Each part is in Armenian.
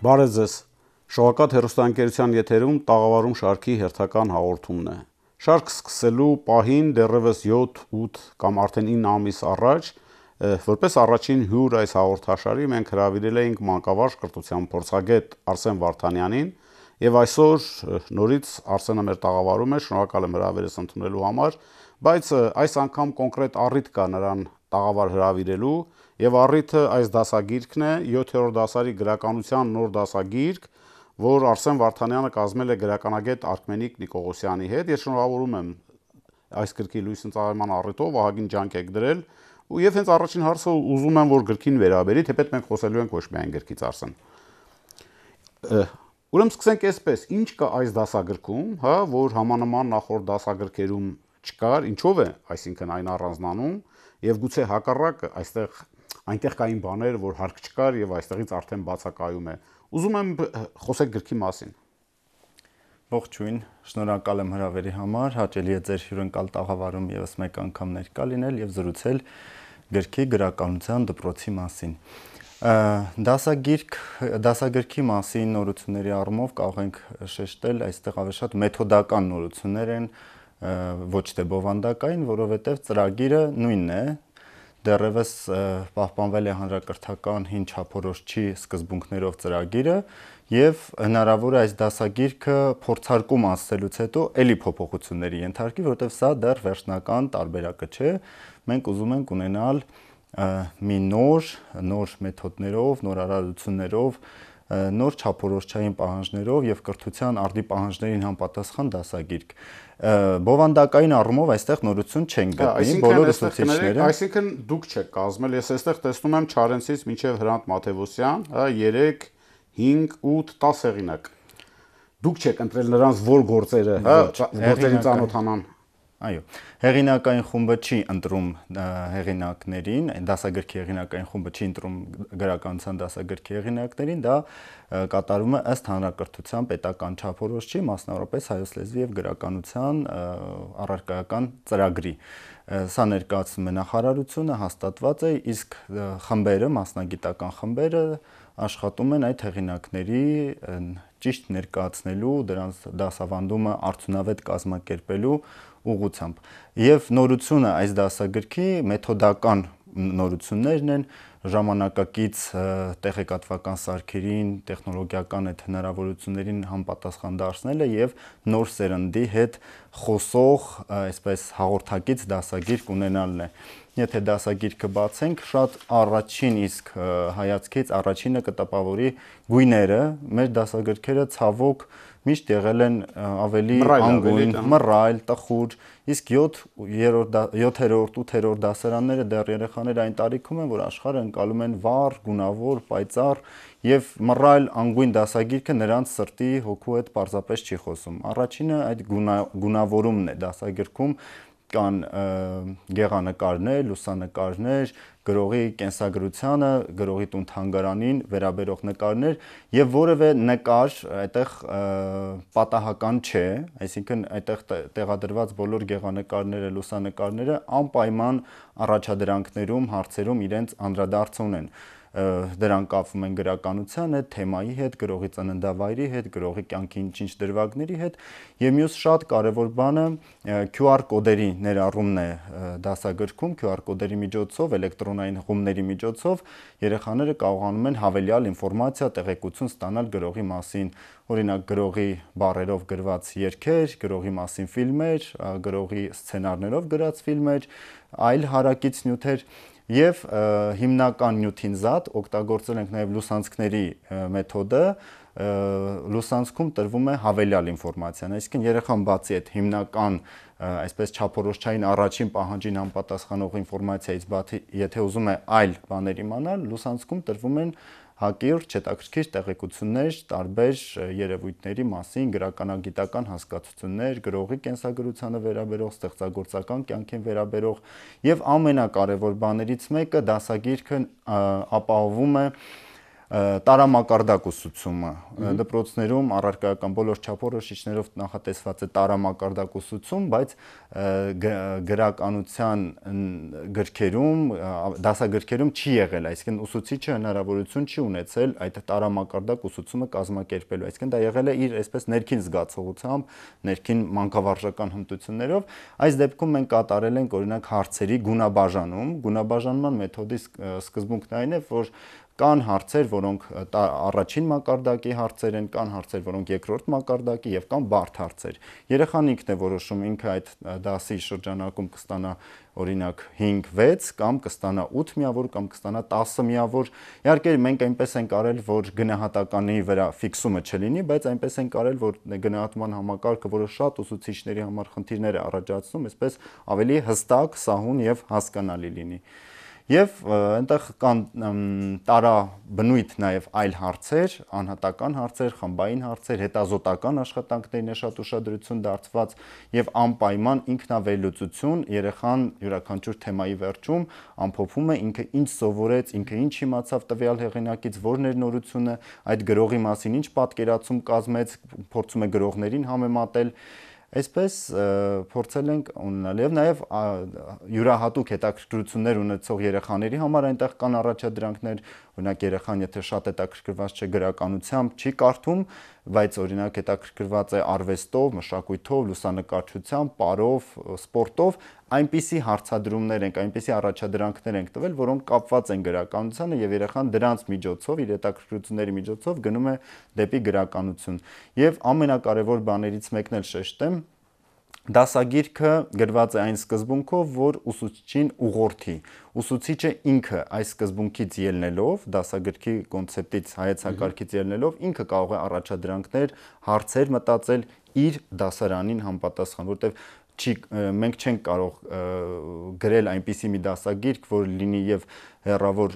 Բարև ձեզ։ Շողակաթ հերոստանգերության եթերում տաղավարում շարքի հերթական հաղորդումն է։ Շարքը սկսելու պահին դեռևս 7-8 կամ արդեն 9 ամիս առաջ, որպես առաջին հյուր այս հաղորդաշարի մենք հրավիրել էինք մանկավարժ կրթության փորձագետ Արսեն Վարդանյանին, եւ այսօր նորից Արսենը մեր տաղավարում է, շնորհակալ եմ հրավերս ընդունելու համար, բայց այս անգամ կոնկրետ առիթ կա նրան տաղավար հրավիրելու եւ առիթը այս դասագիրքն է 7-րդ դասարի գրականության նոր դասագիրք, որ Արսեն Վարդանյանը կազմել է գրականագետ Արքմենիկ Նիկողոսյանի հետ։ Ես շնորհավորում եմ այս գրքի լույս ընծայման առիթով Վահագին ջանք եք դրել ու եւ հենց առաջին հարցը ուզում եմ որ գրքին վերաբերի, թեպետ մենք խոսելու ենք ոչ միայն գրքից Արսեն։ Ուրեմն սկսենք այսպես, ինչ կա այս դասագրքում, հա, որ համանման նախորդ դասագրքերում չկար, ինչով է, այսինքն այն առանձնանում, եւ գուցե հակառակը այստեղ այնտեղ կային բաներ, որ հարկ չկար եւ այստեղից արդեն բացակայում է։ Ուզում եմ խոսեք գրքի մասին։ Ողջույն, շնորհակալ եմ հրավերի համար, հաճելի է ձեր հյուրընկալ տաղավարում եւս մեկ անգամ ներկա լինել եւ զրուցել գրքի գրականության դպրոցի մասին։ Դասագիրք, դասագրքի մասին նորությունների առումով կարող ենք շեշտել, այստեղ ավեշատ մեթոդական նորություններ են, ոչ թե բովանդակային, որովհետև ծրագիրը նույնն է, դեռևս պահպանվել է հանրակրթական 5 չափորոշչի սկզբունքներով ծրագիրը եւ հնարավոր է այս դասագիրքը փորձարկում անցնելուց հետո ելի փոփոխությունների ենթարկի, որովհետեւ սա դեռ վերջնական տարբերակը չէ։ Մենք ուզում ենք ունենալ մի նոր, նոր մեթոդներով, նոր արարություններով նոր չափորոշչային պահանջներով եւ կրթության արդի պահանջներին համապատասխան դասագիրք բովանդակային առումով այստեղ նորություն չեն գտնի բոլոր ուսուցիչները այսինքն դուք չեք կազմել ես այստեղ տեսնում եմ Չարենցից մինչև Հրանտ Մաթեոսյան 3 5 8 10 հեղինակ դուք չեք ընտրել նրանց որ գործերը հա գործերին ծանոթանան Այո, հեղինակային խումբը չի ընտրում հեղինակներին, դասագրքի հեղինակային խումբը չի ընտրում գրականության դասագրքի հեղինակներին, դա կատարվում է ըստ հանրակրթության պետական չափորոշչի, մասնավորապես հայոց լեզվի եւ գրականության առարկայական ծրագրի։ Սա ներկայացնում է նախարարությունը, հաստատված է, իսկ խմբերը, մասնագիտական խմբերը աշխատում են այդ հեղինակների ճիշտ ներկայացնելու, դրանց դասավանդումը արդյունավետ կազմակերպելու ուղությամբ։ Եվ նորությունը այս դասագրքի մեթոդական նորություններն են ժամանակակից տեղեկատվական սարքերին, տեխնոլոգիական այդ հնարավորություններին համապատասխան դարձնելը եւ նոր սերնդի հետ խոսող, այսպես հաղորդակից դասագիրք ունենալն է։ Եթե դասագիրքը բացենք, շատ առաջին իսկ հայացքից առաջինը կտպավորի գույները, մեր դասագրքերը ցավոք միշտ եղել են ավելի անգույն, մռայլ, տխուր, իսկ 7-րդ 7-րդ 8-րդ դասարանները դեռ երեխաներ այն տարիքում են, որ աշխարհը ընկալում են վառ, գունավոր, պայծառ եւ մռայլ անգույն դասագիրքը նրանց սրտի հոգու հետ պարզապես չի խոսում։ Առաջինը այդ գունավորումն է դասագիրքում կան գեղանկարներ, լուսանկարներ, գրողի կենսագրությանը, գրողի տուն թանգարանին վերաբերող նկարներ եւ որևէ նկար այդտեղ պատահական չէ, այսինքն այդտեղ տեղադրված բոլոր գեղանկարները, լուսանկարները անպայման առաջադրանքներում, հարցերում իրենց անդրադարձ ունեն դրան կապվում են գրականությանը, թեմայի հետ, գրողի ծննդավայրի հետ, գրողի կյանքի ինչ-ինչ դրվագների հետ եւ մյուս շատ կարեւոր բանը QR կոդերի ներառումն է դասագրքում QR կոդերի միջոցով, էլեկտրոնային հղումների միջոցով երեխաները կարողանում են հավելյալ ինֆորմացիա, տեղեկություն ստանալ գրողի մասին, օրինակ գրողի բարերով գրված երգեր, գրողի մասին ֆիլմեր, գրողի սցենարներով գրած ֆիլմեր, այլ հարակից նյութեր եւ հիմնական նյութին զատ օգտագործել ենք նաեւ լուսանցքների մեթոդը լուսանցքում տրվում է հավելյալ ինֆորմացիան այսինքն երեխան բացի այդ հիմնական այսպես չափորոշչային առաջին պահանջին անպատասխանող ինֆորմացիայից բացի եթե ուզում է այլ բաներ իմանալ լուսանցքում տրվում են հակիրճ հետաքրքիր տեղեկություններ տարբեր երևույթների մասին, գրականագիտական հասկացություններ, գրողի կենսագրությանը վերաբերող, ստեղծագործական կյանքին վերաբերող եւ ամենակարևոր բաներից մեկը դասագիրքն ապահովում է, ապահով է տարամակարդակ ուսուցումը դպրոցներում առարկայական բոլոր չափորոշիչներով նախատեսված է տարամակարդակ ուսուցում, բայց գրականության գրքերում, դասագրքերում չի եղել, այսինքն ուսուցիչը հնարավորություն չի ունեցել այդ տարամակարդակ ուսուցումը կազմակերպելու, այսինքն դա եղել է իր այսպես ներքին զգացողությամբ, ներքին մանկավարժական հմտություններով։ Այս դեպքում մենք կատարել ենք օրինակ հարցերի գունաբաժանում, գունաբաժանման մեթոդի սկզբունքն այն է, որ Կան հարցեր, որոնք առաջին մակարդակի հարցեր են, կան հարցեր, որոնք երկրորդ մակարդակի եւ կան բարդ հարցեր։ Երեխան ինքն է որոշում ինքը այդ դասի շրջանակում կստանա օրինակ 5-6 կամ կստանա 8 միավոր կամ կստանա 10 միավոր։ Իհարկե մենք այնպես ենք արել, որ գնահատականի վրա ֆիքսումը չլինի, բայց այնպես ենք արել, որ գնահատման համակարգը, որը շատ ուսուցիչների համար խնդիրներ է առաջացնում, այսպես ավելի հստակ, սահուն եւ հասկանալի լինի։ Ա, Եվ այնտեղ կան տարա բնույթ նաև այլ հարցեր, անհատական հարցեր, խմբային հարցեր, հետազոտական աշխատանքներին է շատ ուշադրություն դարձված եւ անպայման ինքնավելուցություն երեխան յուրաքանչյուր թեմայի վերջում ամփոփում է ինքը ինչ սովորեց, ինքը ինչ իմացավ տվյալ հեղինակից, որն էր նորությունը, այդ գրողի մասին ինչ պատկերացում կազմեց, փորձում է գրողներին համեմատել, Այսպես փորձել ենք ունենալ եւ նաեւ յուրահատուկ հետաքրքրություններ ունեցող երեխաների համար այնտեղ կան առաջադրանքներ, Օրինակ երեխան, եթե շատ հետաքրքրված չէ գրականությամբ, չի կարդում, բայց օրինակ հետաքրքրված է արվեստով, մշակույթով, լուսանկարչությամբ, պարով, սպորտով, այնպիսի հարցադրումներ ենք, այնպիսի առաջադրանքներ ենք տվել, որոնք կապված են գրականությանը եւ երեխան դրանց միջոցով, իր հետաքրքրությունների միջոցով գնում է դեպի գրականություն։ Եվ ամենակարևոր բաներից մեկն էլ շեշտեմ, Դասագիրքը գրված է այն սկզբունքով, որ ուսուցչին ուղորդի։ Ուսուցիչը ինքը այս սկզբունքից ելնելով, դասագրքի կոնցեպտից, հայեցակարգից ելնելով, ինքը կարող է առաջադրանքներ, հարցեր մտածել իր դասարանին համապատասխան, որտեղ չի մենք չենք կարող գրել այնպիսի մի դասագիրք, որ լինի եւ հերավոր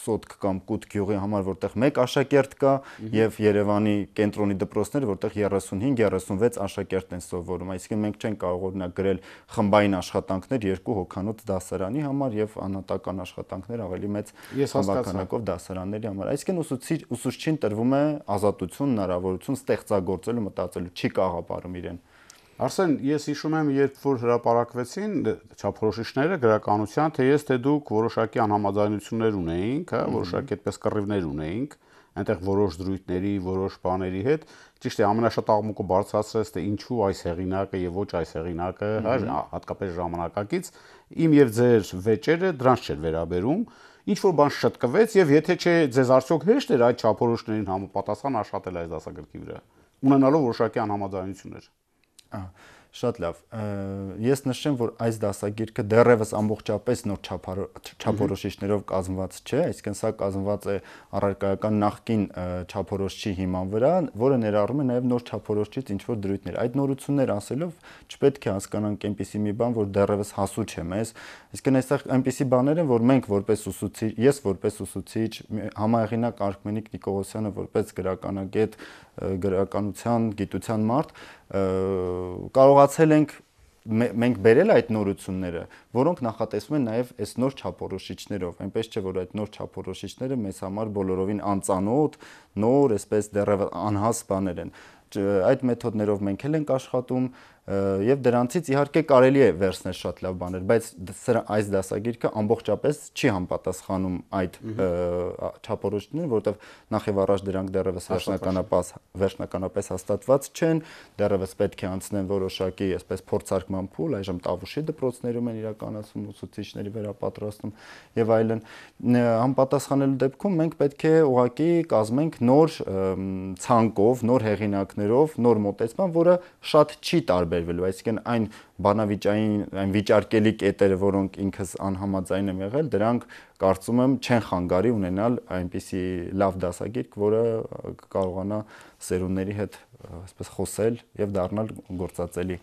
սոտք կամ կուտ գյուղի համար, որտեղ 1 աշակերտ կա եւ Երևանի կենտրոնի դպրոցներ, որտեղ 35-36 աշակերտ են սովորում։ Այսինքն մենք չենք կարող օրինակ գրել խմբային աշխատանքներ երկու հոգանոց դասարանի համար եւ անհատական աշխատանքներ ավելի մեծ համականակով դասարանների համար։ Այսինքն ուսուցիչ ուսուցչին տրվում է ազատություն, հնարավորություն ստեղծագործելու, մտածելու, չի կաղապարում իրեն։ Ա Արսեն, ես հիշում եմ, երբ որ հրապարակվեցին չափորոշիչները քաղաքանության, թե ես թե դուք որոշակի անհամաձայնություններ ունեինք, հա, որոշակի այդպես կռիվներ ունեինք այնտեղ որոշ զրույցների, որոշ բաների հետ։ Ճիշտ է, ամենաշատ աղմուկը բարձրացրեց թե ինչու այս հեղինակը եւ ոչ այս հեղինակը, հա, հա, հատկապես ժամանակակից, իմ եւ ձեր վեճերը դրանց չէր վերաբերում ինչ որ բան շտկվեց եւ եթե չէ ձեզ արդյոք հեշտ էր այդ չափորոշներին համապատասխան աշխատել այս դասագրքի վրա ունենալով որոշակի անհամաձայնություններ Ահա շատ լավ ես նշեմ որ այս դասագիրքը դեռևս ամբողջապես նոր չափորոշիչներով կազմված չէ այսինքն սա կազմված է առարկայական նախկին չափորոշչի հիման վրա որը ներառում է նաև նոր չափորոշչից ինչ որ դրույթներ այդ նորություններ ասելով չպետք է հասկանանք այնպիսի մի բան որ դեռևս հասու չէ մեզ այսինքն այստեղ այնպիսի բաներ են որ մենք որպես ուսուցիչ ես որպես ուսուցիչ համահեղինակ Արքմենիկ Նիկողոսյանը որպես գրականագետ գրականության գիտության մարդ կարողացել ենք մենք բերել այդ նորությունները, որոնք նախատեսվում են նաև այս նոր չափորոշիչներով, այնպես չէ որ այդ նոր չափորոշիչները մեզ համար բոլորովին անծանոթ, նոր, այսպես դեռև անհաս բաներ են այդ մեթոդներով մենք էլ ենք աշխատում, եւ դրանցից իհարկե կարելի է վերցնել շատ լավ բաներ, բայց սրա այս դասագիրքը ամբողջապես չի համապատասխանում այդ չափորոշներին, որովհետեւ նախ եւ առաջ դրանք դեռևս վերջնականապես վերջնականապես հաստատված չեն, դեռևս պետք է անցնեն որոշակի, այսպես փորձարկման փուլ, այժմ տավուշի դպրոցներում են իրականացում ուսուցիչների վերապատրաստում եւ այլն։ Համապատասխանելու դեպքում մենք պետք է ուղակի կազմենք նոր ցանկով, նոր հեղինակներով, նոր մոտեցման, որը շատ չի տարբեր վերաբերվելու, այսինքն այն բանավիճային, այն վիճարկելի կետերը, որոնք ինքս անհամաձայն եմ եղել, դրանք կարծում եմ չեն խանգարի ունենալ այնպիսի լավ դասագիրք, որը կարողանա սերունդների հետ այսպես խոսել եւ դառնալ գործածելի։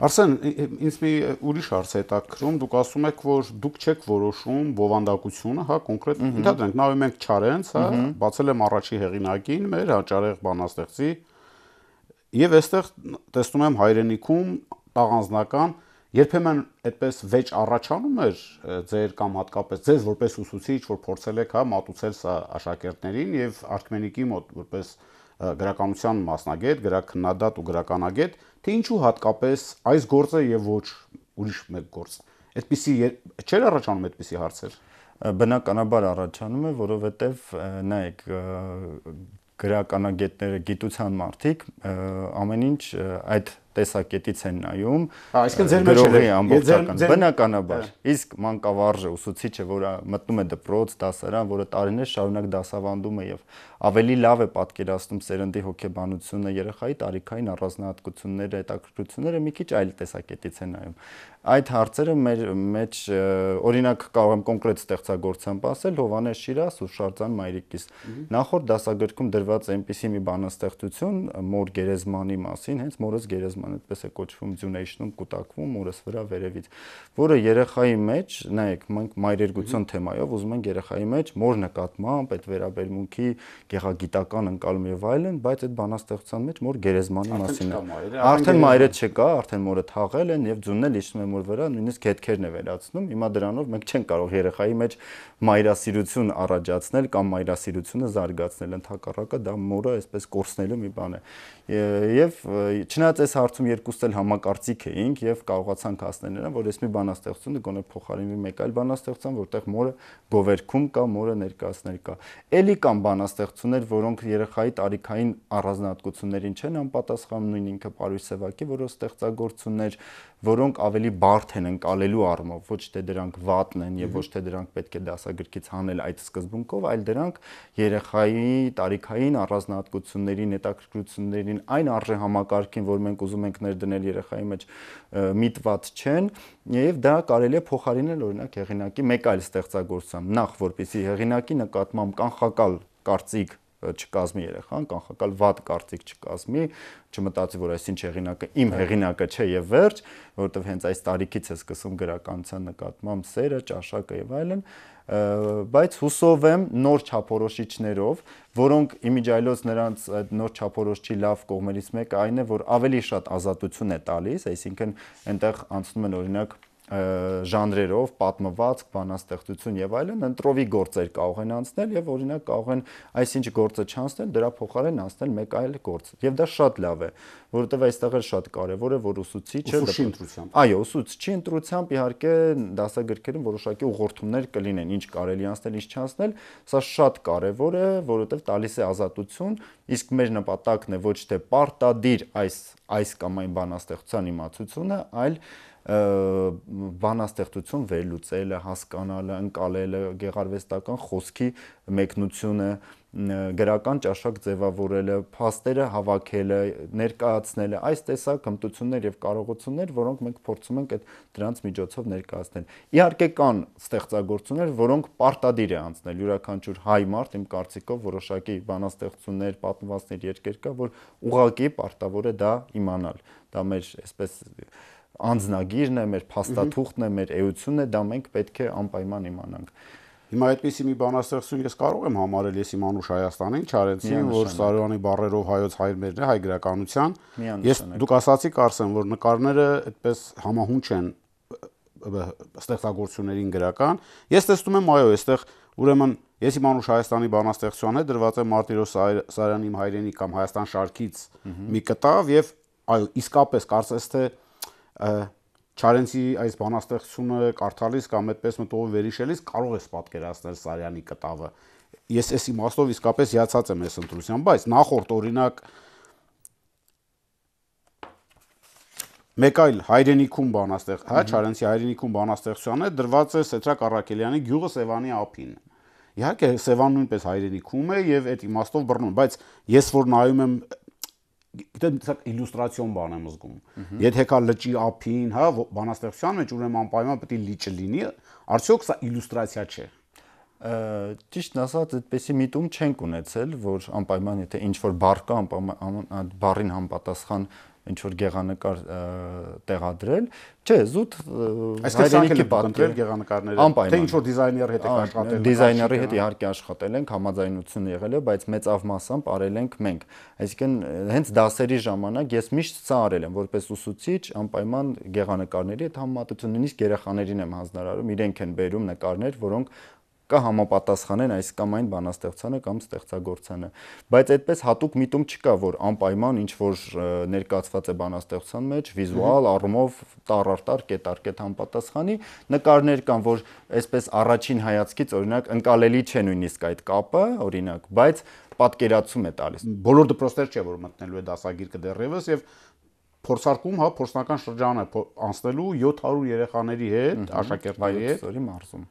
Արսեն, ինձ մի ուրիշ հարց է հետաքրում, դուք ասում եք, որ դուք չեք որոշում բովանդակությունը, հա, կոնկրետ ընդհանրենք նայում ենք Չարենց, հա, բացել եմ առաջի հեղինակին, մեր հաճարեղ բանաստեղծի Եվ այստեղ տեսնում եմ հայրենիքում տաղանձնական երբեմն այդպես վեճ առաջանում էր ձեր կամ հատկապես ձեզ որպես ուսուցիչ, որ փորձել եք հա մատուցել սա աշակերտներին եւ Արքմենիկի մոտ որպես գրականության մասնագետ, գրականադատ ու գրականագետ, թե ինչու հատկապես այս գործը եւ ոչ ուրիշ մեկ գործ։ Այդպիսի չէր առաջանում այդպիսի հարցեր։ Բնականաբար առաջանում է, որովհետև նայեք գրականագետները, գիտության մարդիկ ամեն ինչ այդ տեսակետից են նայում։ Այսինքն ձեր մեջ է ամբողջական։ Բնականաբար, իսկ մանկավարժը, ուսուցիչը, որը մտնում է դպրոց, դասարան, որը տարիներ շարունակ դասավանդում է եւ ավելի լավ է պատկերացնում սերնդի հոգեբանությունը, երեխայի տարիքային առանձնահատկությունները, հետաքրքրությունները մի քիչ այլ տեսակետից են նայում։ Այդ հարցերը մեր մեջ օրինակ կարող եմ կոնկրետ ստեղծագործությամբ ասել Հովանես Շիրաս ու Շարժան Մայրիկիս։ Նախորդ դասագրքում դրված այնպիսի մի բանաստեղծություն մոր գերեզմանի մասին, հենց մորս գերեզ կոչման, այդպես է կոչվում Ձյունեիշնում, կուտակվում օրս վրա վերևից, որը երեխայի մեջ, նայեք, մենք մայրերգության թեմայով ուզում ենք երեխայի մեջ մոր նկատմամբ այդ վերաբերմունքի գեղագիտական ընկալում եւ այլն, բայց այդ բանաստեղծության մեջ մոր գերեզմանի մասին է։ Արդեն մայրը չկա, արդեն մորը թաղել են եւ Ձյունն էլ իջնում է մոր վրա, նույնիսկ հետքերն է վերացնում։ Հիմա դրանով մենք չենք կարող երեխայի մեջ մայրասիրություն առաջացնել կամ մայրասիրությունը զարգացնել ընդհակառակը դա մորը այսպես կորցնելու մի բան է։ Եվ չնայած այս հարցում երկուստ էլ համակարծիք էինք եւ կարողացանք հասնել նրան, որ ես մի բանաստեղծությունը գոնե փոխարինվի մեկ այլ բանաստեղծան, որտեղ մորը գովերքում կա, մորը ներկայացնել կա։ Էլի կան բանաստեղծություններ, որոնք երեխայի տարիքային առանձնահատկություններին չեն անպատասխան, նույն ինքը Պարույս Սևակի, որը ստեղծագործություններ, որոնք ավելի բարդ են ընկալելու առումով, ոչ թե դրանք վատն են եւ ոչ թե դրանք պետք է դասագրքից հանել այդ սկզբունքով, այլ դրանք երեխայի տարիքային առանձնահատկություններին, հետաքրքրություններին, այն արժե համակարգին, որ մենք ուզում ուզում ենք ներդնել երեխայի մեջ միտված չեն եւ դա կարելի է փոխարինել օրինակ հեղինակի մեկ այլ ստեղծագործությամբ նախ որպեսի հեղինակի նկատմամբ կանխակալ կարծիք չկազմի երեխան, կանխակալ վատ կարծիք չկազմի, չմտածի, որ այսինչ հեղինակը իմ հեղինակը չէ եւ վերջ, որովհետեւ հենց այս տարիքից է սկսում գրականության նկատմամբ սերը, ճաշակը եւ այլն, բայց հուսով եմ նոր չափորոշիչներով, որոնք իմիջայլոց նրանց այդ նոր չափորոշչի լավ կողմերից մեկը այն է, որ ավելի շատ ազատություն է տալիս, այսինքն այնտեղ անցնում են օրինակ ժանրերով պատմված բանաստեղծություն եւ այլն ընտրովի գործեր կարող են անցնել եւ օրինակ կարող են այսինչ գործը չանցնել դրա փոխարեն անցնել մեկ այլ գործ եւ դա շատ լավ է որովհետեւ այստեղ էլ շատ կարեւոր է որ ուսուցիչը ուսուցիչի ընտրությամբ այո ուսուցիչի ընտրությամբ իհարկե դասագրքերում որոշակի ուղղորդումներ կլինեն ինչ կարելի անցնել ինչ չանցնել սա շատ կարեւոր է որովհետեւ տալիս է ազատություն իսկ մեր նպատակն է ոչ թե պարտադիր այս այս կամ այն բանաստեղծության իմացությունը այլ բանաստեղծություն վերլուծելը, հասկանալը, ընկալելը, գեղարվեստական խոսքի մեկնությունը, գրական ճաշակ ձևավորելը, փաստերը հավաքելը, ներկայացնելը, այս տեսակ հմտություններ եւ կարողություններ, որոնք մենք փորձում ենք այդ դրանց միջոցով ներկայացնել։ Իհարկե կան ստեղծագործություններ, որոնք պարտադիր է անցնել յուրաքանչյուր հայ մարդ, իմ կարծիքով որոշակի բանաստեղծություններ, պատմվածքներ, երկեր կա, որ ուղակի պարտավոր է դա իմանալ։ Դա մեր այսպես անձնագիրն է, մեր փաստաթուղթն է, մեր էությունն է, դա մենք պետք է անպայման իմանանք։ Հիմա այդպեսի մի բանաստեղծություն ես կարող եմ համարել ես իմ անուշ Հայաստանին, Չարենցին, որ Սարյանի բարերով հայոց հայրմերն է, հայ գրականության։ Ես դուք ասացիք արսեմ, որ նկարները այդպես համահունչ են ստեղծագործություններին գրական։ Ես տեսնում եմ, այո, այստեղ ուրեմն ես իմ անուշ Հայաստանի բանաստեղծության հետ դրված եմ Մարտիրոս Սարյանի իմ հայրենի կամ Հայաստան շարքից մի կտավ եւ այո, իսկապես կարծես թե Չարենցի այս բանաստեղծությունը կարդալիս կամ այդպես մտողով վերիշելիս կարող ես պատկերացնել Սարյանի կտավը։ Ես այս իմաստով իսկապես հիացած եմ այս ընտրության, բայց նախորդ օրինակ Մեկ այլ հայրենիքում բանաստեղ, հա, Չարենցի հայրենիքում բանաստեղծությանը դրված է Սետրակ Արաքելյանի գյուղը Սևանի ափին։ Իհարկե Սևան նույնպես հայրենիքում է եւ այդ իմաստով բռնում, բայց ես որ նայում եմ գիտեմ սա իլյուստրացիոն բան եմ զգում։ Եթե կա լճի ափին, հա, բանաստեղծության մեջ ուրեմն անպայման պետք է լիճը լինի, արդյոք սա իլյուստրացիա չէ։ Ճիշտն ասած, այդպեսի միտում չենք ունեցել, որ անպայման եթե ինչ որ բառ կա, անպայման բառին համապատասխան ինչ որ գեղանկար տեղադրել, չէ, զուտ հայրենիքի պատկեր գեղանկարները, թե ինչ որ դիզայներ հետ եք աշխատել։ Դիզայների հետ իհարկե աշխատել ենք, համաձայնություն եղել է, բայց մեծավ մասամբ արել ենք մենք։ Այսինքն հենց դասերի ժամանակ ես միշտ սա արել եմ, որպես ուսուցիչ անպայման գեղանկարների հետ համատություն, նույնիսկ երեխաներին եմ հանձնարարում, իրենք են բերում նկարներ, որոնք կհամապատասխանեն այս կամ այն բանաստեղծանը կամ ստեղծագործանը։ Բայց այդպես հատուկ միտում չկա, որ անպայման ինչ որ ներկայացված է բանաստեղծության մեջ վիզուալ առումով տար առ տար կետ առ կետ համապատասխանի, նկարներ կան, որ այսպես առաջին հայացքից օրինակ ընկալելի չէ նույնիսկ այդ կապը, օրինակ, բայց պատկերացում է տալիս։ Բոլոր դպրոցներ չէ, որ մտնելու է դասագիրքը դեռևս եւ փորձարկում, հա, փորձնական շրջան է անցնելու 700 երեխաների հետ, աշակերտների հետ։ Սորի մարզում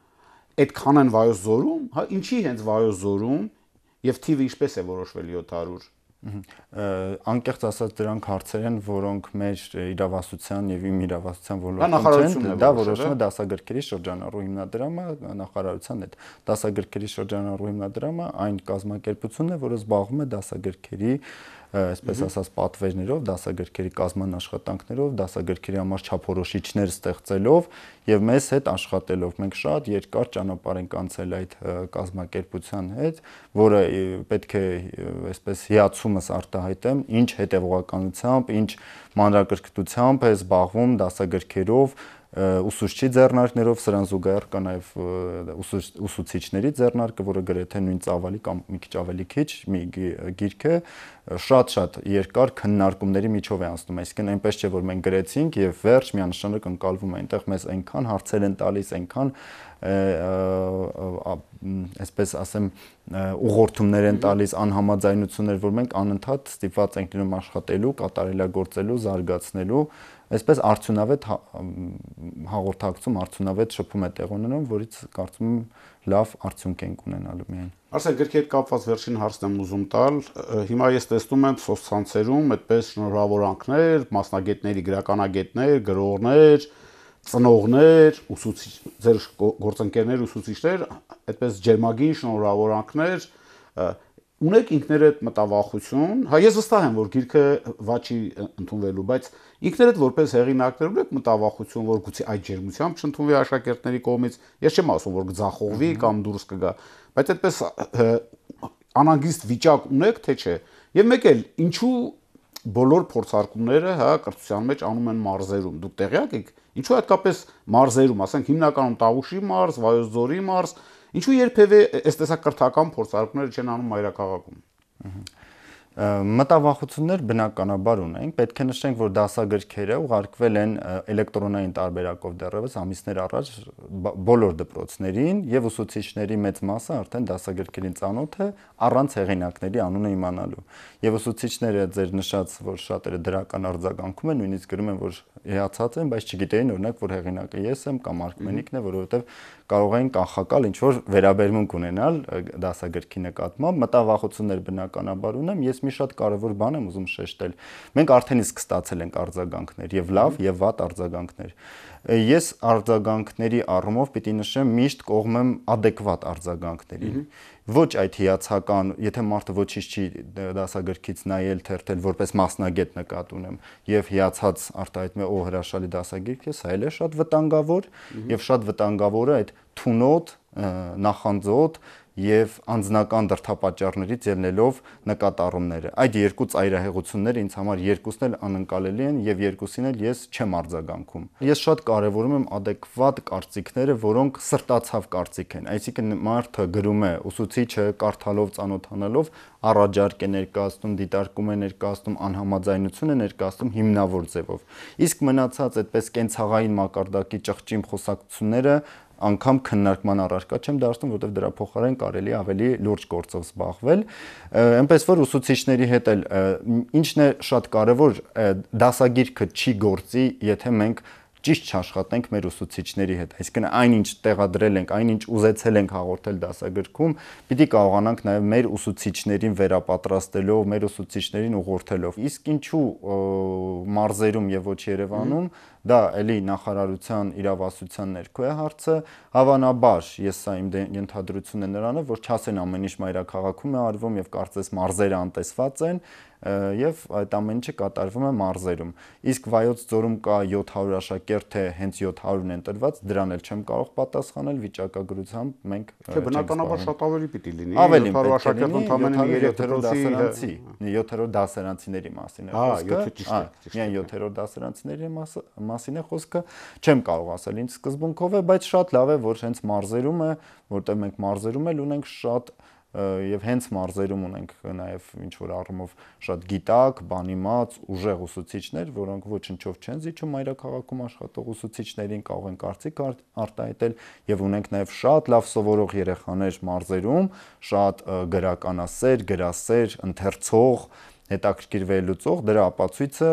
այդքան են վայոց զորում, հա ինչի հենց վայոց զորում եւ թիվը ինչպես է որոշվել 700 անկեղծ ասած դրանք հարցեր են, որոնք մեր իրավասության եւ իմ իրավասության հա, ոլորտում են, դա որոշումը հա։ դասագրքերի շրջանառու հիմնադրամը, նախարարությանն է։ Դասագրքերի շրջանառու հիմնադրամը այն կազմակերպությունն է, որը զբաղվում է դասագրքերի այսպես ասած պատվերներով, դասագրքերի կազմման աշխատանքներով, դասագրքերի համար չափորոշիչներ ստեղծելով եւ մեզ հետ աշխատելով։ Մենք շատ երկար ճանապարհ ենք անցել այդ կազմակերպության հետ, որը պետք է այսպես հիացումս արտահայտեմ, ինչ հետևողականությամբ, ինչ մանրակրկտությամբ է զբաղվում դասագրքերով ուսուցչի ձեռնարկներով սրան զուգահեռ կա նաև ուսուցիչների ձեռնարկը, որը գրեթե նույն ծավալի կամ մի քիչ ավելի քիչ մի գիրք է, շատ-շատ երկար քննարկումների միջով է անցնում, այսինքն այնպես չէ, որ մենք գրեցինք եւ վերջ միանշանակ ընկալվում է, այնտեղ մեզ այնքան հարցեր են տալիս, այնքան այսպես ասեմ ուղղորդումներ են տալիս անհամաձայնություններ, որ մենք անընդհատ ստիպված ենք լինում աշխատելու, կատարելագործելու, զարգացնելու այսպես արդյունավետ հա- հաղորդակցում, արդյունավետ շփում է տեղ ունենում, որից կարծում եմ լավ արդյունք ենք ունենալու միայն։ Արսա գրքի հետ կապված վերջին հարցն եմ ուզում տալ։ Հիմա ես տեսնում եմ սոցցանցերում այդպես շնորհավորանքներ, մասնագետների, գրականագետներ, գրողներ, ծնողներ, ուսուցիչ, ձեր գործընկերներ, ուսուցիչներ, այդպես ջերմագին շնորհավորանքներ ունեք ինքներդ մտավախություն։ Հա ես վստահ եմ, որ գիրքը վաճի ընդունվելու, բայց Ինքներդ որպես հեղինակներ ունեք մտավախություն, որ գուցե այդ ջերմությամբ չընդունվի աշակերտների կողմից։ Ես չեմ ասում, որ գծախողվի կամ դուրս կգա, բայց այդպես անանգիստ վիճակ ունեք, թե չէ։ Եվ մեկ էլ, ինչու բոլոր փորձարկումները, հա, կրթության մեջ անում են մարզերում։ Դուք տեղյակ եք, ինչու հատկապես մարզերում, ասենք հիմնականում Տավուշի մարզ, Վայոց-Ձորի մարզ, ինչու երբևէ այս տեսակ կրթական փորձարկումները չեն անում մայրաքաղաքում։ Ահա մտավախություններ բնականաբար ունենք։ Պետք է նշենք, որ դասագրքերը ուղարկվել են էլեկտրոնային տարբերակով դեռևս ամիսներ առաջ բոլոր դպրոցներին եւ ուսուցիչների մեծ մասը արդեն դասագրքերին ծանոթ է առանց հեղինակների անունը իմանալու։ Եվ ուսուցիչները ձեր նշած, որ շատերը դրական արձագանքում են, նույնիսկ գրում են, որ հիացած էին, բայց չգիտեին օրինակ, որ հեղինակը ես եմ կամ Արքմենիկն է, որովհետև կարող էին կանխակալ ինչ որ վերաբերմունք ունենալ դասագրքի նկատմամբ, մտավախություններ բնականաբար ունեմ, ես մի շատ կարևոր բան եմ ուզում շեշտել։ Մենք արդեն իսկ ստացել ենք արձագանքներ, եւ լավ, եւ վատ արձագանքներ։ Ես արձագանքների առումով պիտի նշեմ, միշտ կողմեմ ադեկվատ արձագանքներին ոչ այդ հիացական, եթե մարդը ոչինչ չի դասագրքից նայել, թերթել որպես մասնագետ նկատ ունեմ, եւ հիացած արտահայտում է օ հրաշալի դասագրք ես, այլ է շատ վտանգավոր եւ շատ վտանգավոր է այդ թունոտ, նախանձոտ, եւ անձնական դրթապաճառներից ելնելով նկատառումները։ Այդ երկու ծայրահեղությունները ինձ համար երկուսն էլ անընկալելի են եւ երկուսին էլ ես չեմ արձագանքում։ Ես շատ կարեւորում եմ adekvat կարծիքները, որոնք սրտացավ կարծիք են, այսինքն մարդը գրում է ուսուցիչը կարդալով ծանոթանալով առաջարկ է ներկայացնում, դիտարկում է ներկայացնում, անհամաձայնություն է ներկայացնում հիմնավոր ձևով։ Իսկ մնացած այդպես կենցաղային մակարդակի ճղճիմ խոսակցությունները անգամ քննարկման առարկա չեմ դարձնում, որովհետև դրա փոխարեն կարելի ավելի լուրջ գործով զբաղվել։ Էնպես որ ուսուցիչների հետ էլ ինչն է շատ կարևոր, դասագիրքը չի գործի, եթե մենք ճիշտ չաշխատենք մեր ուսուցիչների հետ։ Այսինքն այնինչ տեղադրել ենք, այնինչ ուզեցել ենք հաղորդել դասագրքում, պիտի կարողանանք նաև մեր ուսուցիչներին վերապատրաստելով, մեր ուսուցիչներին ուղղորդելով։ Իսկ ինչու մարզերում եւ ոչ Երևանում դա էլի նախարարության իրավասության ներքո է հարցը հավանաբար ես սա իմ դե-, ենթադրությունն է նրանը որ չասեն ամեն ինչ մայրաքաղաքում է արվում եւ կարծես մարզերը անտեսված են եւ այդ ամենը կատարվում է մարզերում։ Իսկ Վայոց ձորում կա 700 աշակերտ, թե հենց 700-ն են տրված, դրան էլ չեմ կարող պատասխանել վիճակագրությամբ մենք Չէ, բնականաբար շատ ավելի պիտի լինի 700 աշակերտ ընդամենը 3-րդ դասարանցի, 7-րդ դասարանցիների մասին է խոսքը։ Հա, 7-ը ճիշտ է։ Միայն 7-րդ դասարանցիների մասին է խոսքը։ Չեմ կարող ասել ինձ սկզբունքով է, բայց շատ լավ է, որ հենց մարզերում է, որտեղ մենք մարզերում էլ ունենք շատ եւ հենց մարզերում ունենք նաեւ ինչ որ առումով շատ գիտակ, բանիմաց, ուժեղ ուսուցիչներ, որոնք ոչնչով չեն զիջում մայրաքաղաքում աշխատող ուսուցիչներին կարող են կարծիք արտահայտել եւ ունենք նաեւ շատ լավ սովորող երեխաներ մարզերում, շատ գրականասեր, գրասեր, ընթերցող հետաքրքիր վերլուծող դրա ապացույցը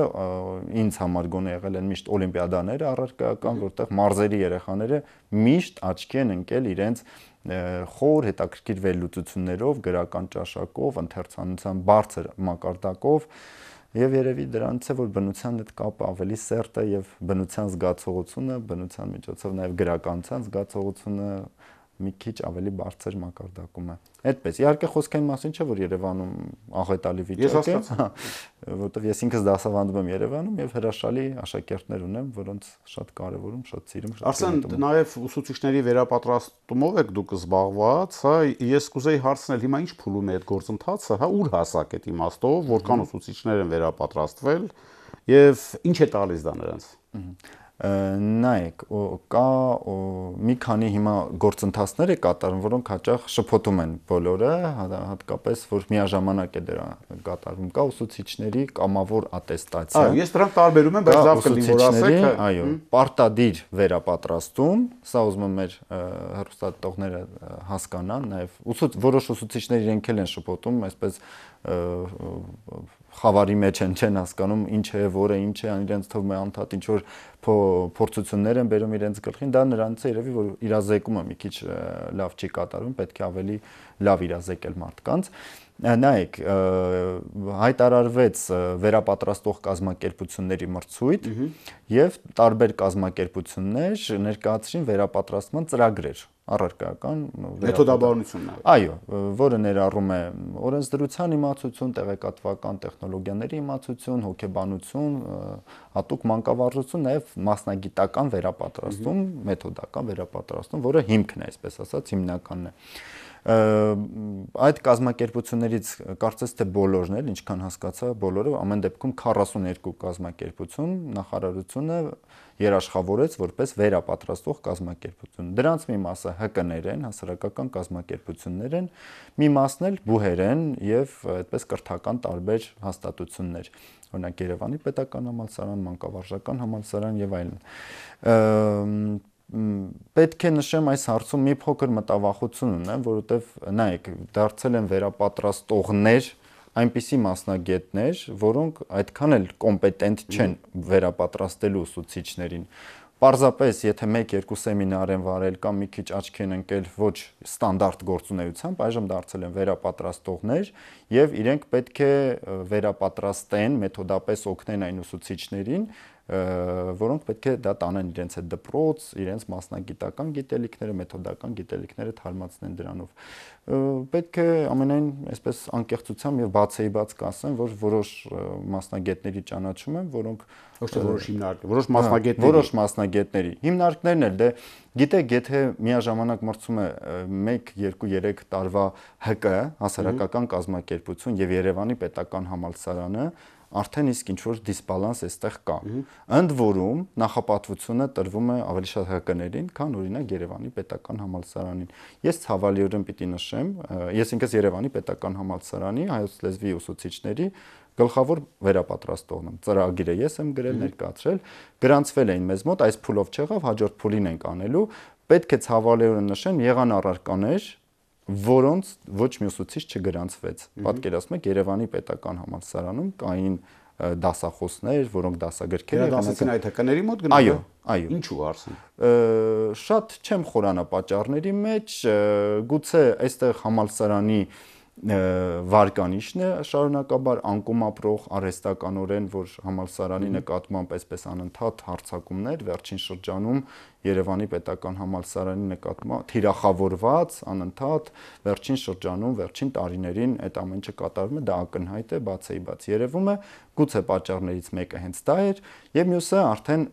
ինձ համար գոնե եղել են միշտ օլիմպիադաները առարկայական, որտեղ մարզերի երեխաները միշտ աչքի են ընկել իրենց խոր հետաքրքիր վերլուծություններով, գրական ճաշակով, ընթերցանության բարձր մակարդակով Եվ երևի դրանից է, որ բնության հետ կապը ավելի սերտ է եւ բնության զգացողությունը, բնության միջոցով նաեւ գրականության զգացողությունը մի քիչ ավելի բարձր մակարդակում է։ Այդպես, իհարկե խոսքային մասին չէ, որ Երևանում աղետալի վիճակ է, հա, որովհետև ես ինքս դասավանդում եմ Երևանում եւ հրաշալի աշակերտներ ունեմ, որոնց շատ կարեւորում, շատ սիրում, շատ Արսեն, նաեւ ուսուցիչների վերապատրաստումով եք դուք զբաղված, հա, ես կուզեի հարցնել հիմա ինչ փուլում է այդ գործընթացը, հա, ուր հասակ է իմաստով, որքան ուսուցիչներ են վերապատրաստվել եւ ինչ է տալիս դա նրանց։ Ահա նայեք, կա մի քանի հիմա գործընթացներ է կատարվում, որոնք հաճախ շփոթում են բոլորը, հա, հատկապես որ միաժամանակ է դրա կատարվում, կա ուսուցիչների կամավոր ատեստացիա։ Այո, ես դրան տարբերում եմ, բայց լավ կլինի որ ասեք, հա, այո, պարտադիր վերապատրաստում, սա ուզում եմ մեր հեռուստատողները հասկանան, նաև ուսուց որոշ ուսուցիչներ իրենք էլ են շփոթում, այսպես խավարի մեջ են, չեն հասկանում ինչ է, որը ինչ է, իրենց թվում է անդադ ինչ որ փորձություններ են բերում իրենց գլխին, դա նրանց է երևի որ իրազեկումը մի քիչ լավ չի կատարվում, պետք է ավելի լավ իրազեկել մարդկանց նայեք հայտարարվեց վերապատրաստող կազմակերպությունների մրցույթ եւ տարբեր կազմակերպություններ ներկայացրին վերապատրաստման ծրագրեր առարկայական մեթոդաբանությունն է։ Այո, որը ներառում է օրենսդրության իմացություն, տեղեկատվական տեխնոլոգիաների իմացություն, հոգեբանություն, հատուկ մանկավարժություն, նաև մասնագիտական վերապատրաստում, մեթոդական վերապատրաստում, որը հիմքն է, այսպես ասած, հիմնականն է։ Ա, այդ կազմակերպություններից կարծես թե բոլորն էլ, ինչքան հասկացա, բոլորը ամեն դեպքում 42 կազմակերպություն նախարարությունը երաշխավորեց որպես վերապատրաստող կազմակերպություն։ Դրանց մի մասը ՀԿ-ներ են, հասարակական կազմակերպություններ են, մի մասն էլ բուհերեն եւ այդպես կրթական տարբեր հաստատություններ օրինակ Երևանի պետական համալսարան, մանկավարժական համալսարան եւ այլն պետք է նշեմ այս հարցում մի փոքր մտավախություն ունեմ, որովհետև նայեք, դարձել են վերապատրաստողներ, այնպիսի մասնագետներ, որոնք այդքան էլ կոմպետենտ չեն վերապատրաստելու ուսուցիչներին։ Պարզապես, եթե 1-2 սեմինար են վարել կամ մի քիչ աչք են ընկել ոչ ստանդարտ գործունեությամբ, այժմ դարձել են վերապատրաստողներ եւ իրենք պետք է վերապատրաստեն, մեթոդապես օգնեն այն ուսուցիչներին, որոնք պետք է դա տանեն իրենց այդ դպրոց, իրենց մասնագիտական գիտելիքները, մեթոդական գիտելիքները թարմացնեն դրանով։ Պետք է ամենայն այսպես անկեղծությամբ եւ բացեի բաց կասեմ, որ որոշ մասնագետների ճանաչում եմ, որոնք ոչ թե որոշ հիմնարկներ, որոշ մասնագետների, հա, որոշ մասնագետների։ Հիմնարկներն էլ դե գիտեք, եթե միաժամանակ մրցում է 1, 2, 3 տարվա ՀԿ, հասարակական կազմակերպություն եւ Երևանի պետական համալսարանը, արդեն իսկ ինչ որ դիսբալանս էստեղ կա։ Ընդ որում նախապատվությունը տրվում է ավելի շատ ՀԿ-ներին, քան օրինակ Երևանի պետական համալսարանին։ Ես ցավալիորեն պիտի նշեմ, ես ինքս Երևանի պետական համալսարանի հայոց լեզվի ուսուցիչների գլխավոր վերապատրաստողն եմ։ Ծրագիրը ես եմ գրել, ներկայացրել, գրանցվել էին մեզ մոտ, այս փուլով չեղավ, հաջորդ փուլին ենք անելու։ Պետք է ցավալիորեն նշեմ, եղան առարկաներ, որոնց ոչ մի ուսուցիչ չգրանցվեց։ Պատկերացնում եք Երևանի պետական համալսարանում կային դասախոսներ, որոնք դասագրքեր էին դասացին այդ հկների մոտ գնում։ Այո, այո։ Ինչու արսեն։ Շատ չեմ խորանա պատճառների մեջ, գուցե այստեղ համալսարանի վարկանիշն է շարունակաբար անկում ապրող արհեստականորեն, որ համալսարանի նկատմամբ այսպես անընդհատ հարցակումներ վերջին շրջանում Երևանի պետական համալսարանի նկատմամբ թիրախավորված անընդհատ վերջին շրջանում, վերջին տարիներին այդ ամենը կատարվում է, դա ակնհայտ է, բացեի բաց երևում է, գուցե պատճառներից մեկը հենց դա էր, եւ մյուսը արդեն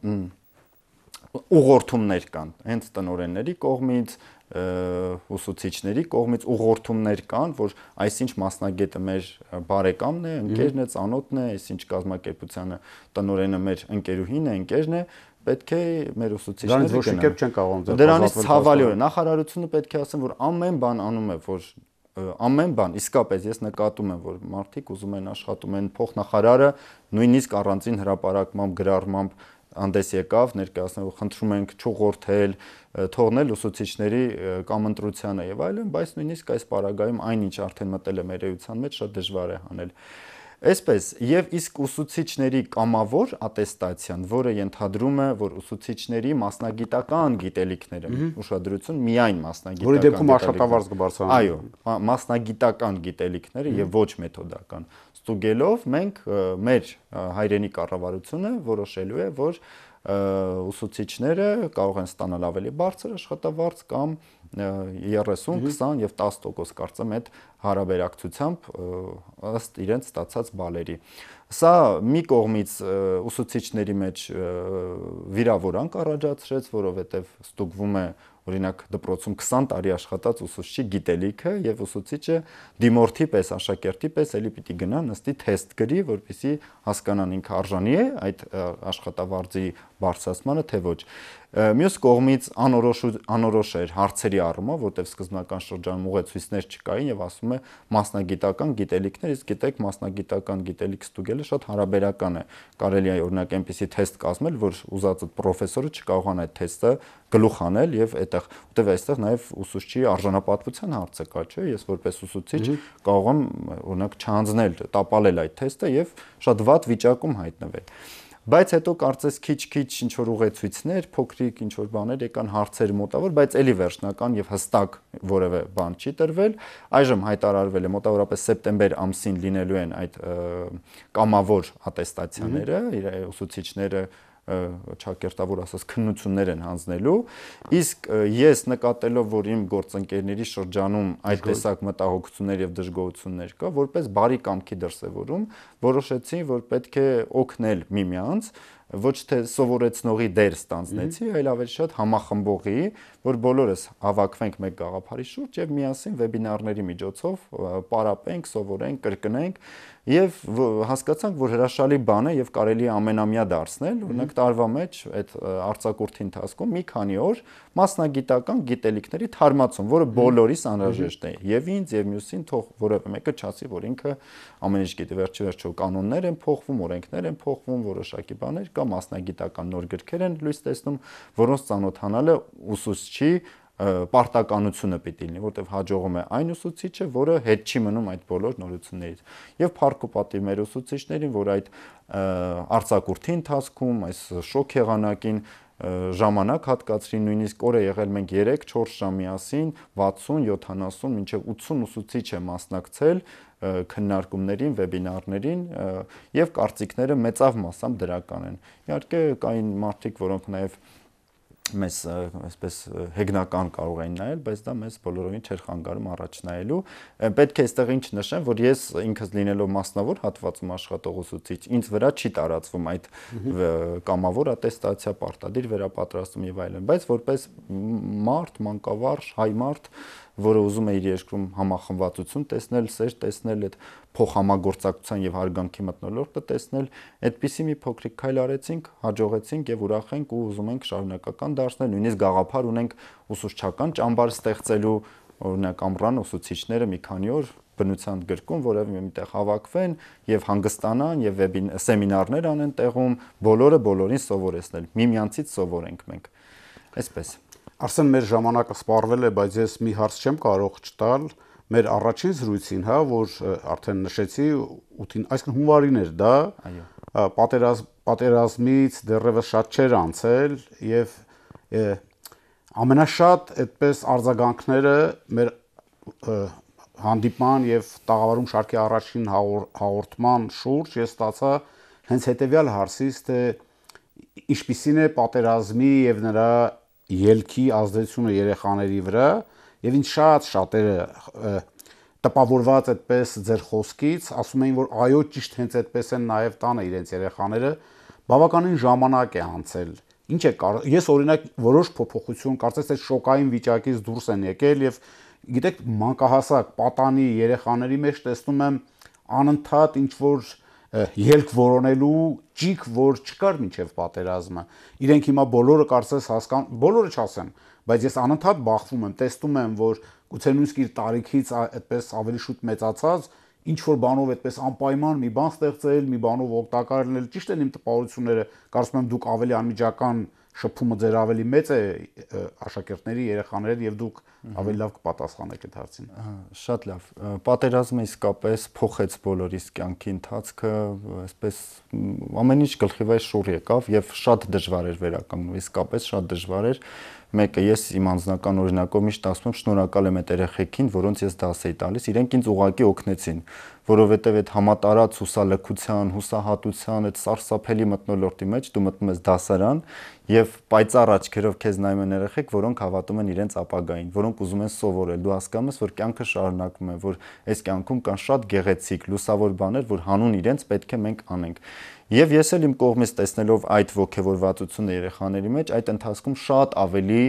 ուղղորդումներ կան հենց տնորենների կողմից, ուսուցիչների կողմից ուղղորդումներ կան, որ այսինչ մասնագետը մեր բարեկամն է, ընկերն է, ծանոթն է, այսինչ կազմակերպությանը տնորենը մեր ընկերուհին է, ընկերն է, պետք է մեր ուսուցիչները գնան։ Դրանից ոչ մի կերպ չեն կարող ձեր դրանից ցավալի է նախարարությունը պետք է ասեմ, որ ամեն բան անում է, որ ամեն բան իսկապես ես նկատում եմ որ մարդիկ ուզում են աշխատում են փոխնախարարը նույնիսկ առանձին հրաապարակմամբ գրառմամբ հանդես եկավ ներկայացնելով խնդրում ենք ճուղորթել, թողնել ուսուցիչների կամ ընտրությանը եւ այլն, բայց նույնիսկ այս պարագայում այնինչ արդեն մտել է մեր էության մեջ շատ դժվար է հանել։ Այսպես, եւ իսկ ուսուցիչների կամավոր ատեստացիան, որը ենթադրում է, որ ուսուցիչների մասնագիտական գիտելիքները ուշադրություն միայն մասնագիտական Որի դեպքում աշխատավարձ կբարձրանա։ Այո, մասնագիտական գիտելիքները եւ ոչ մեթոդական։ Ստուգելով մենք մեր հայրենի կառավարությունը որոշելու է, որ ուսուցիչները կարող են ստանալ ավելի բարձր աշխատավարձ կամ 30, 20 եւ 10% կարծեմ այդ հարաբերակցությամբ ըստ իրենց ստացած բալերի։ Սա մի կողմից ուսուցիչների մեջ վիրավորանք առաջացրեց, որովհետեւ ստուգվում է օրինակ դպրոցում 20 տարի աշխատած ուսուցչի գիտելիքը եւ ուսուցիչը դիմորդի պես աշակերտի պես էլի պիտի գնա նստի թեստ գրի, որպիսի հասկանան ինքը արժանի է այդ աշխատավարձի բարձրացմանը թե ոչ։ Մյուս կողմից անորոշ անորոշ էր հարցերի առումով, որտեղ սկզբնական շրջանում ուղեցույցներ չկային եւ ասում է մասնագիտական գիտելիքներ, իսկ գիտեք, մասնագիտական գիտելիք ստուգելը շատ հարաբերական է։ Կարելի է օրինակ այնպիսի թեստ կազմել, որ ուզածը պրոֆեսորը չկարողան այդ թեստը գլուխ անել եւ այդտեղ, որտեղ այստեղ նաեւ ուսուցչի արժանապատվության հարցը կա, չէ՞։ Ես որպես ուսուցիչ կարող եմ օրինակ չանձնել, տապալել այդ թեստը եւ շատ վատ վիճակում հայտնվել բայց հետո կարծես քիչ-քիչ ինչ որ ուղեցույցներ, փոքրիկ ինչ որ բաներ եկան հարցեր մոտավոր, բայց ելի վերջնական եւ հստակ որևէ բան չի տրվել։ Այժմ հայտարարվել է մոտավորապես սեպտեմբեր ամսին լինելու են այդ կամավոր ատեստացիաները, ուսուցիչները ճակերտավոր ասած քննություններ են հանձնելու իսկ ես նկատելով որ իմ գործընկերների շրջանում այդ տեսակ մտահոգություններ եւ դժգոհություններ կա որպես բարի կամքի դրսեւորում որոշեցի որ պետք է օգնել միմյանց ոչ թե սովորեցնողի դեր ստանձնեցի այլ ավելի շատ համախմբողի որ բոլորս հավաքվենք մեկ գաղափարի շուրջ եւ միասին վեբինարների միջոցով պարապենք, սովորենք, կրկնենք եւ հասկացանք, որ հրաշալի բան է եւ կարելի ամենամյա դարձնել, օրինակ տարվա մեջ այդ արձակուրդի ընթացքում մի քանի օր մասնագիտական գիտելիքների թարմացում, որը բոլորիս անհրաժեշտ է եւ ինձ եւ մյուսին, թող որևէ մեկը չասի, որ ինքը ամեն ինչ գիտի, վերջի վերջո կանոններ են փոխվում, օրենքներ են փոխվում, որոշակի բաներ կա, մասնագիտական նոր գրքեր են լույս տեսնում, որոնց ծանոթանալը ուսուցիչ չի, պարտականությունը պիտի լինի, որտեղ հաջողում է այն ուսուցիչը, որը հետ չի մնում այդ բոլոր նորություններից։ Եվ փառք ու պատիվ մեր ուսուցիչներին, որ այդ արྩակուրթի ընթացքում, այս շոկ եղանակին ժամանակ հատկացրին, նույնիսկ օրը եղել մենք 3-4 ժամ միասին 60, 70, մինչև 80 ուսուցիչ է մասնակցել քննարկումներին, վեբինարներին եւ կարծիքները մեծավ մասամբ դրական են։ Իհարկե կային մարդիկ, որոնք նաեւ և մեզ այսպես հեգնական կարող էին նայել, բայց դա մեզ բոլորովին չէր խանգարում առաջ նայելու։ Պետք է այստեղ ինչ նշեմ, որ ես ինքս լինելով մասնավոր հատվածում աշխատող ուսուցիչ, ինձ վրա չի տարածվում այդ կամավոր ատեստացիա, պարտադիր վերապատրաստում եւ այլն, բայց որպես մարդ, մանկավարժ, հայ մարդ որը ուզում է իր երկրում համախմբվածություն տեսնել, սեր տեսնել, այդ փոխհամագործակցության եւ հարգանքի մտնոլորտը տեսնել, այդպիսի մի փոքրիկ քայլ արեցինք, հաջողեցինք եւ ուրախ ենք ու ուզում ենք շարունակական դարձնել, նույնիսկ գաղափար ունենք ուսուցչական ճամբար ստեղծելու օրինակ ամռան ուսուցիչները մի քանի օր բնության գրքում որևէ միտեղ հավաքվեն եւ հանգստանան եւ վեբին սեմինարներ անեն տեղում, բոլորը բոլորին սովորեցնել։ Միմյանցից սովորենք մենք։ Այսպես։ Արսեն մեր ժամանակը սպառվել է, բայց ես մի հարց չեմ կարող չտալ մեր առաջին զրույցին, հա, որ արդեն նշեցի 8-ին, այսինքն հունվարին էր դա։ Այո։ Պատերազմ պատերազմից դեռևս շատ չեր անցել եւ ամենաշատ այդպես արձագանքները մեր հանդիպման եւ տաղավարում շարքի առաջին հաղոր, հաղորդման շուրջ ես ստացա հենց հետեւյալ հարցից, թե ինչպիսին է պատերազմի եւ նրա ելքի ազդեցությունը երեխաների վրա եւ ինչ շատ շատերը տպավորված այդպես ձեր խոսքից ասում էին որ այո ճիշտ հենց այդպես են նաեւ տանը իրենց երեխաները բավականին ժամանակ է անցել ինչ է կար ես օրինակ որոշ փոփոխություն կարծես այդ շոկային վիճակից դուրս են եկել եւ գիտեք մանկահասակ պատանի երեխաների մեջ տեսնում եմ անընդհատ ինչ որ ելք որոնելու ճիք, որ չկար մինչև պատերազմը։ Իրենք հիմա բոլորը կարծես հասկան, բոլորը չասեմ, բայց ես անընդհատ բախվում եմ, տեսնում եմ, որ գուցե նույնիսկ իր տարիքից այդպես ավելի շուտ մեծացած ինչ որ բանով այդպես անպայման մի բան ստեղծել, մի բանով օգտակար լինել, ճիշտ են իմ տպավորությունները, կարծում եմ դուք ավելի անմիջական շփումը ձեր ավելի մեծ է աշակերտների, երեխաների եւ դուք և ավելի լավ կպատասխանեք այդ հարցին։ Շատ լավ։ Պատերազմը իսկապես փոխեց բոլորիս կյանքի ընթացքը, այսպես ամեն ինչ գլխի վայր շուռ եկավ եւ շատ դժվար էր վերականգնվել, իսկապես շատ դժվար էր։ Մեկը ես իմ անձնական օրինակով միշտ ասում եմ, շնորհակալ եմ այդ երեխեքին, որոնց ես դաս էի տալիս, իրենք ինձ ուղակի օգնեցին, որովհետեւ այդ համատարած հուսալքության, հուսահատության, այդ սարսափելի մտնոլորտի մեջ դու մտնում ես դասարան եւ պայծառ աչքերով քեզ նայում են երեխեք, որոնք հավատում են իրենց ապագային, որոնք ուշադրությամբ ուզում ես սովորել։ Դու հասկանում ես, որ կյանքը շարունակվում է, որ այս կյանքում կան շատ գեղեցիկ, լուսավոր բաներ, որ հանուն իրենց պետք է մենք անենք։ Եվ ես էլ իմ կողմից տեսնելով այդ ողքեվորվածությունը երեխաների մեջ, այդ ընթացքում շատ ավելի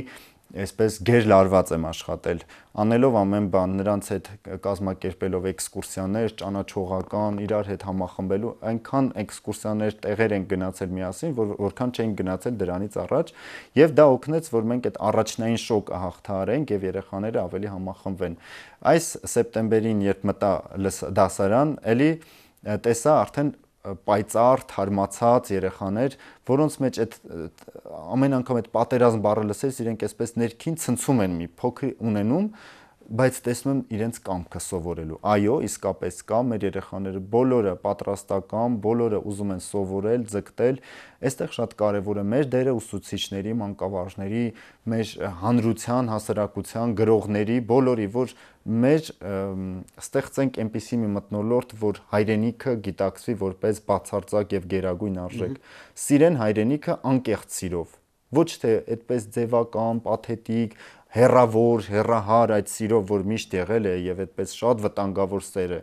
այսպես ģեր լարված եմ աշխատել, անելով ամեն բան, նրանց հետ կազմակերպելով էքսկուրսիաներ, ճանաչողական, իրար հետ համախմբելու, այնքան էքսկուրսիաներ տեղեր են գնացել միասին, որ որքան չէին գնացել դրանից առաջ, եւ դա օգնեց, որ մենք այդ առաջնային շոկը հաղթահարենք եւ երեխաները ավելի համախմբվեն։ Այս սեպտեմբերին, երբ մտա դասարան, ելի տեսա արդեն պայծառ, թարմացած երեխաներ, որոնց մեջ այդ ամեն անգամ այդ պատերազմ բառը լսես, իրենք այսպես ներքին ցնցում են մի փոքր ունենում, բայց տեսնում եմ իրենց կամքը սովորելու։ Այո, իսկապես կա մեր երեխաները բոլորը պատրաստական, բոլորը ուզում են սովորել, ձգտել։ Այստեղ շատ կարևոր է մեր դերը ուսուցիչների, մանկավարժների, մեր հանրության, հասարակության, գրողների, բոլորի, որ մեր ստեղծենք այնպիսի մի մտնոլորտ, որ հայրենիքը գիտակցվի որպես բացարձակ եւ գերագույն արժեք։ Սիրեն հայրենիքը անկեղծ սիրով, ոչ թե այդպես ձևական, պաթետիկ, հերավոր, հերահար այդ սիրով, որ միշտ եղել է եւ այդպես շատ վտանգավոր սեր է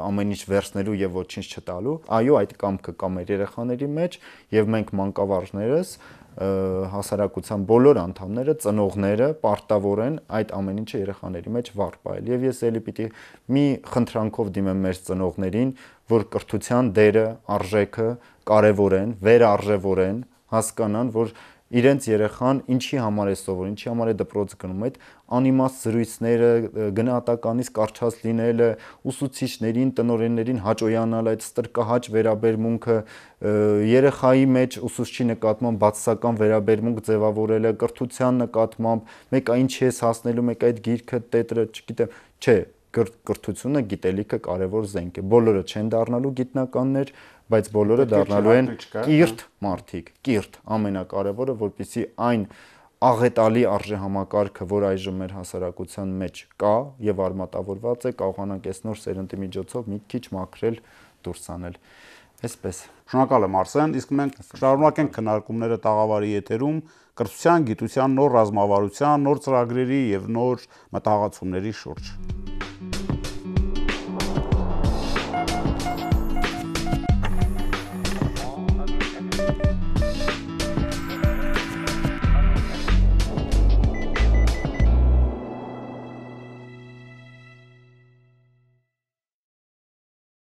ամեն ինչ վերցնելու եւ ոչինչ չտալու։ Այո, այդ կամքը կա մեր երեխաների մեջ եւ մենք մանկավարժներս հասարակության բոլոր անդամները, ծնողները պարտավոր են այդ ամեն ինչը երեխաների մեջ վառ պահել։ Եվ ես ելի պիտի մի խնդրանքով դիմեմ մեր ծնողներին, որ կրթության դերը, արժեքը կարևոր են, վերարժևորեն հասկանան, որ իրենց երեխան ինչի համար է սովոր, ինչի համար է դպրոց գնում այդ անիմաստ զրույցները, գնահատականից կարճած լինելը, ուսուցիչներին, տնօրեններին հաճոյանալ այդ ստրկահաճ վերաբերմունքը, երեխայի մեջ ուսուցչի նկատմամբ բացասական վերաբերմունք ձևավորելը, կրթության նկատմամբ, մեկա ինչ ես հասնելու, մեկա այդ գիրքը, տետրը, չգիտեմ, չէ, կրթությունը, գիտելիքը կարևոր զենք է։ Բոլորը չեն դառնալու գիտնականներ, բայց բոլորը դառնալու են կիրթ հա։ մարդիկ, կիրթ ամենակարևորը, որpիսի այն աղետալի արժեհամակարգը, որ այժմ մեր հասարակության մեջ կա եւ արմատավորված է, կարողանանք այս նոր սերնդի միջոցով մի քիչ մաքրել, դուրս անել։ Այսպես։ Շնորհակալ եմ Արսեն, իսկ մենք շարունակենք քննարկումները տաղավարի եթերում կրթության, գիտության նոր ռազմավարության, նոր ծրագրերի եւ նոր մտահղացումների շուրջ։ Ա